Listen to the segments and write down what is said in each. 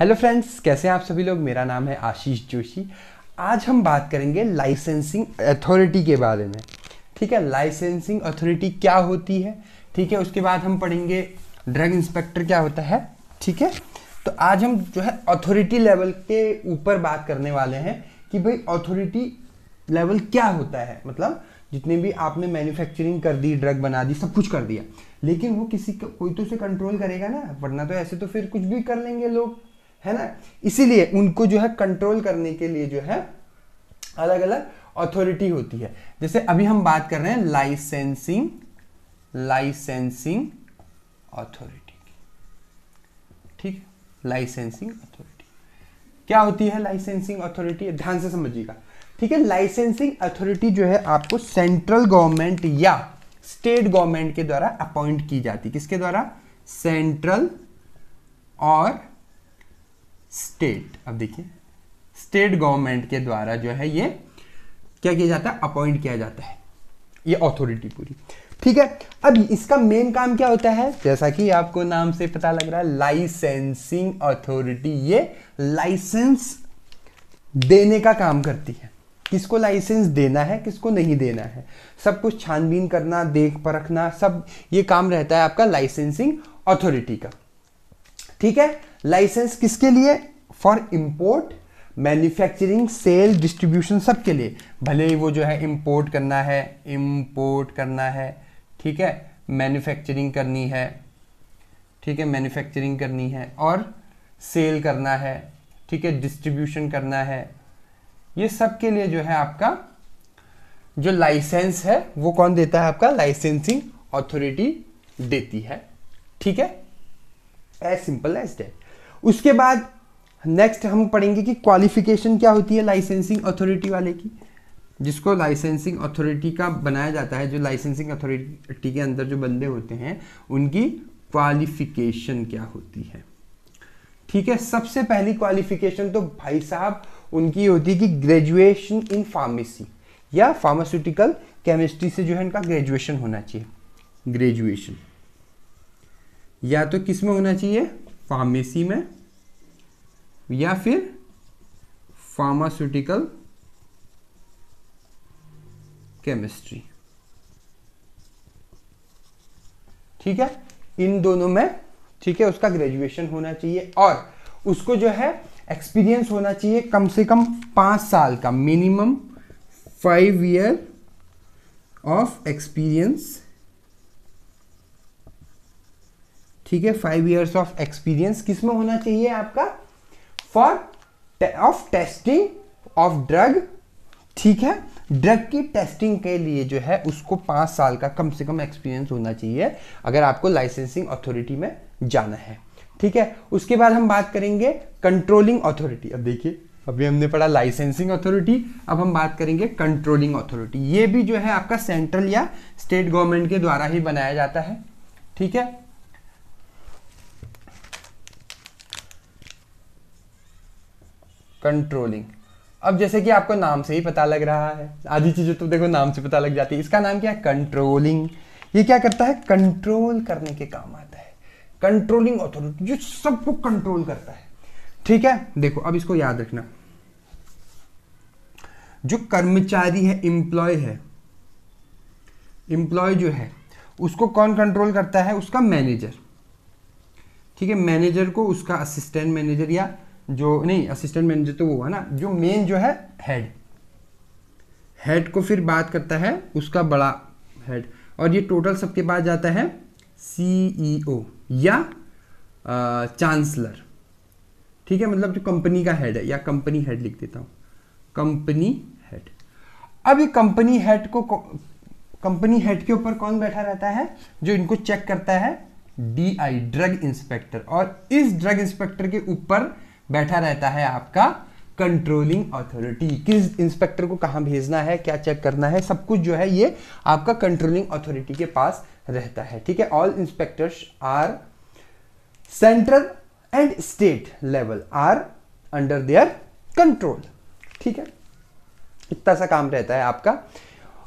hello friends कैसे हैं आप सभी लोग मेरा नाम है आशीष जोशी आज हम बात करेंगे लाइसेंसिंग अथॉरिटी के बारे में ठीक है लाइसेंसिंग अथॉरिटी क्या होती है ठीक है उसके बाद हम पढ़ेंगे ड्रग इंस्पेक्टर क्या होता है ठीक है तो आज हम जो है अथॉरिटी लेवल के ऊपर बात करने वाले हैं कि भाई अथॉरिटी लेवल क्या होता है मतलब जितने भी आपने मैन्युफैक्चरिंग कर दी ड्रग बना दी सब कुछ कर दिया लेकिन वो किसी को कोई तो उसे कंट्रोल करेगा ना वरना तो ऐसे तो फिर कुछ भी कर लेंगे लोग है ना इसीलिए उनको जो है कंट्रोल करने के लिए जो है अलग अलग अथॉरिटी होती है जैसे अभी हम बात कर रहे हैं लाइसेंसिंग लाइसेंसिंग अथॉरिटी ठीक लाइसेंसिंग अथॉरिटी क्या होती है लाइसेंसिंग अथॉरिटी ध्यान से समझिएगा ठीक है लाइसेंसिंग अथॉरिटी जो है आपको सेंट्रल गवर्नमेंट या स्टेट गवर्नमेंट के द्वारा अपॉइंट की जाती किसके द्वारा सेंट्रल और स्टेट अब देखिए स्टेट गवर्नमेंट के द्वारा जो है ये क्या किया जाता है अपॉइंट किया जाता है ये अथॉरिटी पूरी ठीक है अब इसका मेन काम क्या होता है जैसा कि आपको नाम से पता लग रहा है लाइसेंसिंग अथॉरिटी ये लाइसेंस देने का काम करती है किसको लाइसेंस देना है किसको नहीं देना है सब कुछ छानबीन करना देख परखना सब ये काम रहता है आपका लाइसेंसिंग अथॉरिटी का ठीक है लाइसेंस किसके लिए for import manufacturing sale distribution सब के लिए भले ही वो जो है इम्पोर्ट करना है इम्पोर्ट करना है ठीक है मैन्युफैक्चरिंग करनी है ठीक है मैन्युफैक्चरिंग करनी है और सेल करना है ठीक है डिस्ट्रीब्यूशन करना है ये सब के लिए जो है आपका जो लाइसेंस है वो कौन देता है आपका लाइसेंसिंग ऑथोरिटी देती है ठीक है एज सिंपल एज डेट उसके बाद नेक्स्ट हम पढ़ेंगे कि क्वालिफिकेशन क्या होती है लाइसेंसिंग अथॉरिटी वाले की जिसको लाइसेंसिंग अथॉरिटी का बनाया जाता है जो लाइसेंसिंग अथॉरिटी के अंदर जो बंदे होते हैं उनकी क्वालिफिकेशन क्या होती है ठीक है सबसे पहली क्वालिफिकेशन तो भाई साहब उनकी होती है कि ग्रेजुएशन इन फार्मेसी या फार्मास्यूटिकल केमिस्ट्री से जो है इनका ग्रेजुएशन होना चाहिए ग्रेजुएशन या तो किस में होना चाहिए फार्मेसी में या फिर फार्मास्यूटिकल केमिस्ट्री ठीक है इन दोनों में ठीक है उसका ग्रेजुएशन होना चाहिए और उसको जो है एक्सपीरियंस होना चाहिए कम से कम पांच साल का minimum five year of experience ठीक है फाइव ईयर्स ऑफ एक्सपीरियंस किस में होना चाहिए आपका for of testing of drug ठीक है ड्रग की टेस्टिंग के लिए जो है उसको पांच साल का कम से कम एक्सपीरियंस होना चाहिए अगर आपको लाइसेंसिंग अथॉरिटी में जाना है ठीक है उसके बाद हम बात करेंगे कंट्रोलिंग अथॉरिटी अब देखिए अभी हमने पढ़ा लाइसेंसिंग अथॉरिटी अब हम बात करेंगे कंट्रोलिंग अथॉरिटी ये भी जो है आपका सेंट्रल या स्टेट गवर्नमेंट के द्वारा ही बनाया जाता है ठीक है कंट्रोलिंग अब जैसे कि आपको नाम से ही पता लग रहा है आधी चीज़ें तो देखो नाम से पता लग जाती है इसका नाम क्या है कंट्रोलिंग ये क्या करता है कंट्रोल करने के काम आता है कंट्रोलिंग ऑथोरिटी जो सबको कंट्रोल करता है ठीक है देखो अब इसको याद रखना जो कर्मचारी है इंप्लॉय है इंप्लॉय जो है उसको कौन कंट्रोल करता है उसका मैनेजर ठीक है मैनेजर को उसका असिस्टेंट मैनेजर या जो नहीं असिस्टेंट मैनेजर तो वो हुआ ना जो मेन जो है हेड हेड को फिर बात करता है उसका बड़ा हेड और ये टोटल सबके पास जाता है सीईओ e या चांसलर ठीक है मतलब जो कंपनी का हेड है या कंपनी हेड लिख देता हूं कंपनी हेड अब ये कंपनी हेड को कंपनी हेड के ऊपर कौन बैठा रहता है जो इनको चेक करता है डीआई ड्रग इंस्पेक्टर और इस ड्रग इंस्पेक्टर के ऊपर बैठा रहता है आपका कंट्रोलिंग अथॉरिटी किस इंस्पेक्टर को कहा भेजना है क्या चेक करना है सब कुछ जो है ये आपका कंट्रोलिंग अथॉरिटी के पास रहता है ठीक है all inspectors are central and state level are under their control ठीक है इतना सा काम रहता है आपका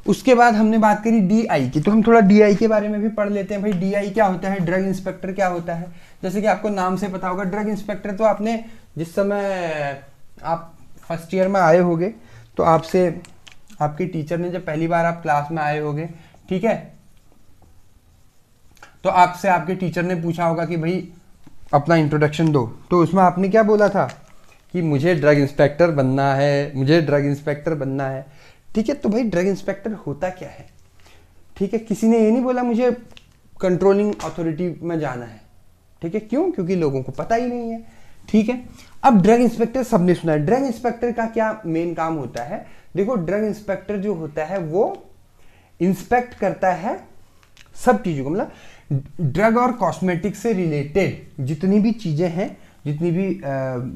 उसके बाद हमने बात करी डीआई की तो हम थोड़ा डीआई के बारे में भी पढ़ लेते हैं भाई डीआई क्या होता है ड्रग इंस्पेक्टर क्या होता है जैसे कि आपको नाम से पता होगा ड्रग इंस्पेक्टर तो आपने जिस समय आप फर्स्ट ईयर में आए होगे तो आपसे आपके टीचर ने जब पहली बार आप क्लास में आए होगे ठीक है तो आपसे आपके टीचर ने पूछा होगा कि भाई अपना इंट्रोडक्शन दो तो उसमें आपने क्या बोला था कि मुझे ड्रग इंस्पेक्टर बनना है मुझे ड्रग इंस्पेक्टर बनना है ठीक है तो भाई ड्रग इंस्पेक्टर होता क्या है ठीक है किसी ने ये नहीं बोला मुझे कंट्रोलिंग अथॉरिटी में जाना है ठीक है क्यों क्योंकि लोगों को पता ही नहीं है ठीक है अब ड्रग इंस्पेक्टर सबने सुना है ड्रग इंस्पेक्टर का क्या मेन काम होता है देखो ड्रग इंस्पेक्टर जो होता है वो इंस्पेक्ट करता है सब चीज़ों को मतलब ड्रग और कॉस्मेटिक से रिलेटेड जितनी भी चीज़ें हैं जितनी भी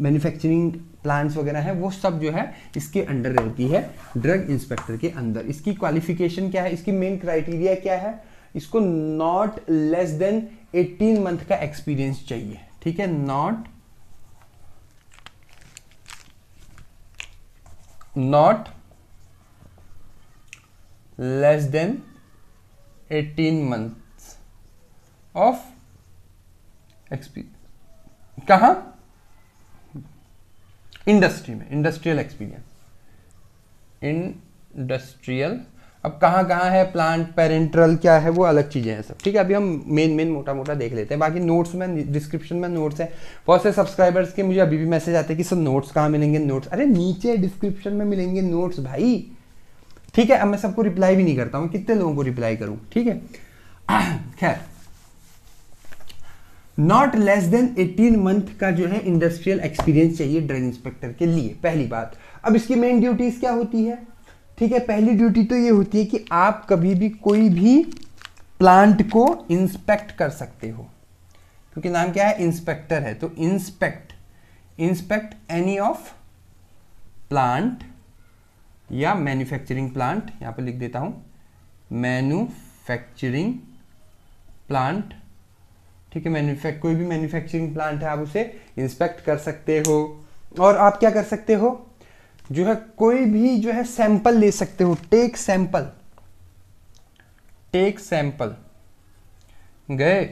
मैन्युफैक्चरिंग प्लांट्स वगैरह है वो सब जो है इसके अंडर रहती है ड्रग इंस्पेक्टर के अंदर इसकी क्वालिफिकेशन क्या है इसकी मेन क्राइटेरिया क्या है इसको नॉट लेस देन 18 मंथ का एक्सपीरियंस चाहिए ठीक है not not less than 18 month of experience कहा इंडस्ट्री में इंडस्ट्रियल एक्सपीरियंस इंडस्ट्रियल अब कहाँ कहाँ है प्लांट पेरेंट्रल क्या है वो अलग चीज़ें हैं सब ठीक है अभी हम मेन मेन मोटा मोटा देख लेते हैं बाकी नोट्स में डिस्क्रिप्शन में नोट्स हैं बहुत से सब्सक्राइबर्स के मुझे अभी भी मैसेज आते हैं कि सर नोट्स कहाँ मिलेंगे नोट्स अरे नीचे डिस्क्रिप्शन में मिलेंगे नोट्स भाई ठीक है अब मैं सबको रिप्लाई भी नहीं करता हूँ कितने लोगों को रिप्लाई करूँ ठीक है खैर नॉट लेस देन 18 मंथ का जो है इंडस्ट्रियल एक्सपीरियंस चाहिए ड्रग इंस्पेक्टर के लिए पहली बात अब इसकी मेन ड्यूटीज क्या होती है ठीक है पहली ड्यूटी तो ये होती है कि आप कभी भी कोई भी प्लांट को इंस्पेक्ट कर सकते हो क्योंकि नाम क्या है इंस्पेक्टर है तो inspect inspect any of plant या मैन्युफैक्चरिंग प्लांट यहां पर लिख देता हूं मैन्युफैक्चरिंग प्लांट ठीक है मैन्युफैक्ट कोई भी मैन्युफैक्चरिंग प्लांट है आप उसे इंस्पेक्ट कर सकते हो और आप क्या कर सकते हो जो है कोई भी जो है सैंपल ले सकते हो टेक सैंपल टेक सैंपल गए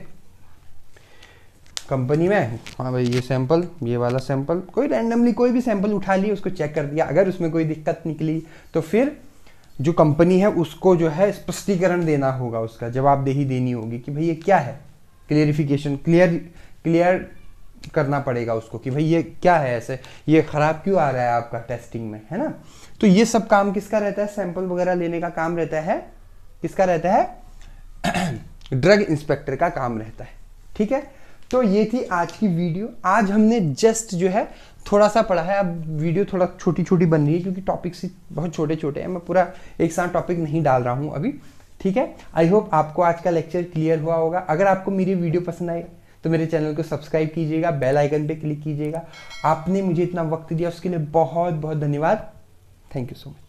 कंपनी में हाँ भाई ये सैंपल ये वाला सैंपल कोई रैंडमली कोई भी सैंपल उठा लिए उसको चेक कर दिया अगर उसमें कोई दिक्कत निकली तो फिर जो कंपनी है उसको जो है स्पष्टीकरण देना होगा उसका जवाबदेही देनी होगी कि भाई ये क्या है क्लियरिफिकेशन क्लियर क्लियर करना पड़ेगा उसको कि भाई ये क्या है ऐसे ये ख़राब क्यों आ रहा है आपका टेस्टिंग में है ना तो ये सब काम किसका रहता है सैंपल वगैरह लेने का काम रहता है किसका रहता है ड्रग इंस्पेक्टर का काम रहता है ठीक है तो ये थी आज की वीडियो आज हमने जस्ट जो है थोड़ा सा पढ़ा है अब वीडियो थोड़ा छोटी छोटी बन रही है क्योंकि टॉपिक्स बहुत छोटे छोटे हैं मैं पूरा एक साथ टॉपिक नहीं डाल रहा हूँ अभी ठीक है आई होप आपको आज का लेक्चर क्लियर हुआ होगा अगर आपको मेरी वीडियो पसंद आई तो मेरे चैनल को सब्सक्राइब कीजिएगा बेल आइकन पे क्लिक कीजिएगा आपने मुझे इतना वक्त दिया उसके लिए बहुत बहुत धन्यवाद थैंक यू सो मच